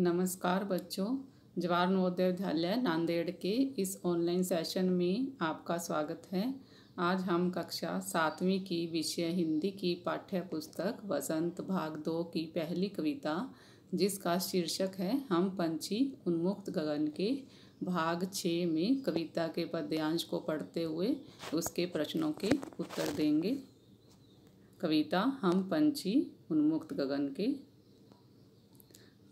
नमस्कार बच्चों जवाहर नवोदय विद्यालय नांदेड़ के इस ऑनलाइन सेशन में आपका स्वागत है आज हम कक्षा सातवीं की विषय हिंदी की पाठ्य पुस्तक वसंत भाग दो की पहली कविता जिसका शीर्षक है हम पंछी उन्मुक्त गगन के भाग छः में कविता के पद्यांश को पढ़ते हुए उसके प्रश्नों के उत्तर देंगे कविता हम पंछी उन्मुक्त गगन के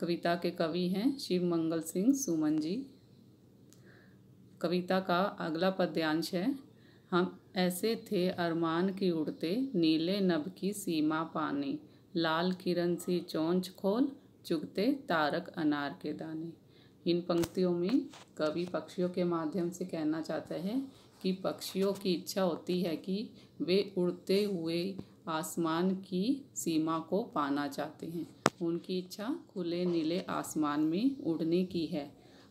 कविता के कवि हैं शिव मंगल सिंह सुमन जी कविता का अगला पद्यांश है हम ऐसे थे अरमान की उड़ते नीले नभ की सीमा पाने लाल किरण सी चोंच खोल चुगते तारक अनार के दाने इन पंक्तियों में कवि पक्षियों के माध्यम से कहना चाहता है कि पक्षियों की इच्छा होती है कि वे उड़ते हुए आसमान की सीमा को पाना चाहते हैं उनकी इच्छा खुले नीले आसमान में उड़ने की है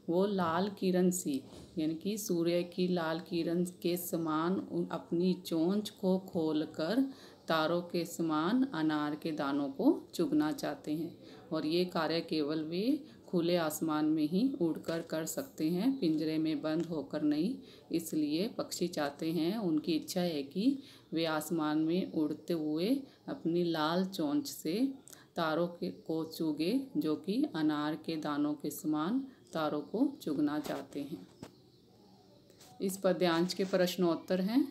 वो लाल किरण सी यानी कि सूर्य की लाल किरण के समान अपनी चोंच को खोलकर तारों के समान अनार के दानों को चुगना चाहते हैं और ये कार्य केवल वे खुले आसमान में ही उड़कर कर सकते हैं पिंजरे में बंद होकर नहीं इसलिए पक्षी चाहते हैं उनकी इच्छा है कि वे आसमान में उड़ते हुए अपनी लाल चोंच से तारों के को चूगे जो कि अनार के दानों के समान तारों को चुगना चाहते हैं इस पद्यांश के प्रश्नोत्तर हैं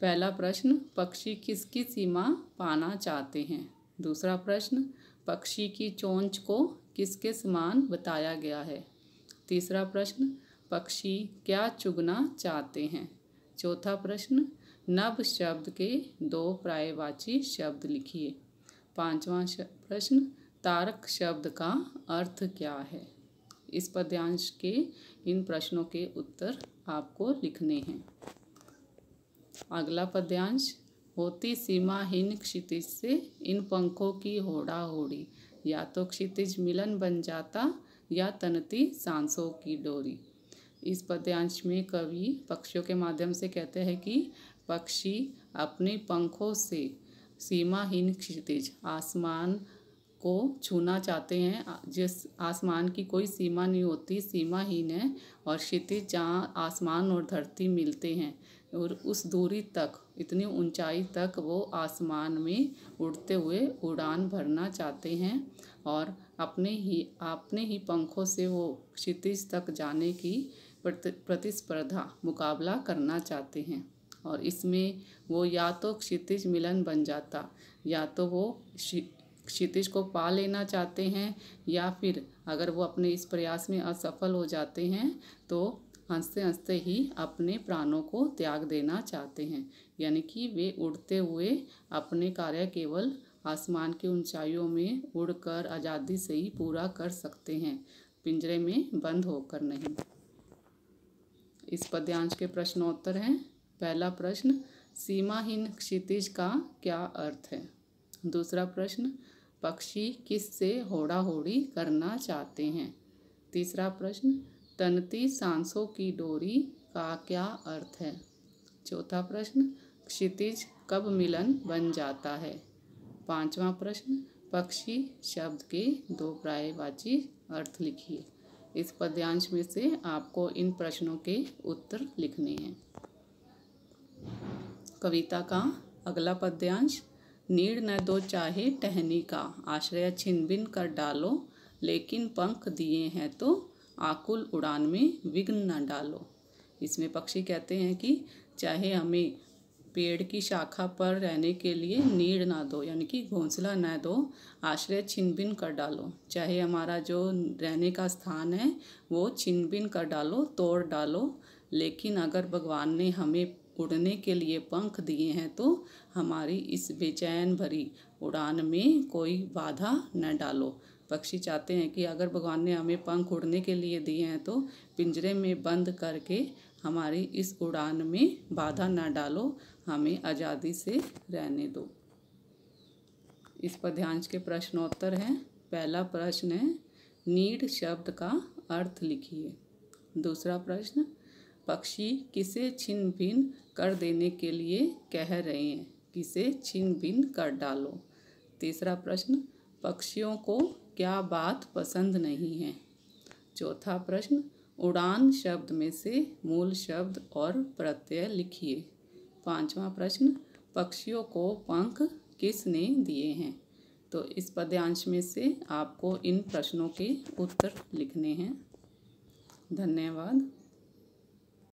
पहला प्रश्न पक्षी किसकी सीमा पाना चाहते हैं दूसरा प्रश्न पक्षी की चोंच को किसके समान बताया गया है तीसरा प्रश्न पक्षी क्या चुगना चाहते हैं चौथा प्रश्न नभ शब्द के दो प्रायवाची शब्द लिखिए पांचवा प्रश्न तारक शब्द का अर्थ क्या है इस पद्यांश के इन प्रश्नों के उत्तर आपको लिखने हैं अगला पद्यांश होती सीमाहीन क्षितिज से इन पंखों की होड़ा होड़ी या तो क्षितिज मिलन बन जाता या तनती सांसों की डोरी इस पद्यांश में कवि पक्षियों के माध्यम से कहते हैं कि पक्षी अपने पंखों से सीमाहीन क्षितिज आसमान को छूना चाहते हैं जिस आसमान की कोई सीमा नहीं होती सीमाहीन है और क्षितिज जहाँ आसमान और धरती मिलते हैं और उस दूरी तक इतनी ऊंचाई तक वो आसमान में उड़ते हुए उड़ान भरना चाहते हैं और अपने ही अपने ही पंखों से वो क्षितिज तक जाने की प्रतिस्पर्धा मुकाबला करना चाहते हैं और इसमें वो या तो क्षितिज मिलन बन जाता या तो वो क्षितिज को पा लेना चाहते हैं या फिर अगर वो अपने इस प्रयास में असफल हो जाते हैं तो हंसते हंसते ही अपने प्राणों को त्याग देना चाहते हैं यानी कि वे उड़ते हुए अपने कार्य केवल आसमान की ऊंचाइयों में उड़कर आज़ादी से ही पूरा कर सकते हैं पिंजरे में बंद होकर नहीं इस पद्यांश के प्रश्नोत्तर हैं पहला प्रश्न सीमाहीन क्षितिज का क्या अर्थ है दूसरा प्रश्न पक्षी किससे होड़ा होड़ी करना चाहते हैं तीसरा प्रश्न तनती सांसों की डोरी का क्या अर्थ है चौथा प्रश्न क्षितिज कब मिलन बन जाता है पांचवा प्रश्न पक्षी शब्द के दो प्रायवाची अर्थ लिखिए इस पद्यांश में से आपको इन प्रश्नों के उत्तर लिखने हैं कविता का अगला पद्यांश नीड़ न दो चाहे टहनी का आश्रय छिन बिन कर डालो लेकिन पंख दिए हैं तो आकुल उड़ान में विघ्न न डालो इसमें पक्षी कहते हैं कि चाहे हमें पेड़ की शाखा पर रहने के लिए नीड़ ना दो यानी कि घोंसला ना दो आश्रय छिनबिन कर डालो चाहे हमारा जो रहने का स्थान है वो छिनबिन कर डालो तोड़ डालो लेकिन अगर भगवान ने हमें उड़ने के लिए पंख दिए हैं तो हमारी इस बेचैन भरी उड़ान में कोई बाधा न डालो पक्षी चाहते हैं कि अगर भगवान ने हमें पंख उड़ने के लिए दिए हैं तो पिंजरे में बंद करके हमारी इस उड़ान में बाधा न डालो हमें आज़ादी से रहने दो इस पद्यांश के प्रश्नोत्तर हैं पहला प्रश्न है नीड शब्द का अर्थ लिखिए दूसरा प्रश्न पक्षी किसे छिन भिन कर देने के लिए कह रहे हैं किसे छिन भिन कर डालो तीसरा प्रश्न पक्षियों को क्या बात पसंद नहीं है चौथा प्रश्न उड़ान शब्द में से मूल शब्द और प्रत्यय लिखिए पांचवा प्रश्न पक्षियों को पंख किसने दिए हैं तो इस पद्यांश में से आपको इन प्रश्नों के उत्तर लिखने हैं धन्यवाद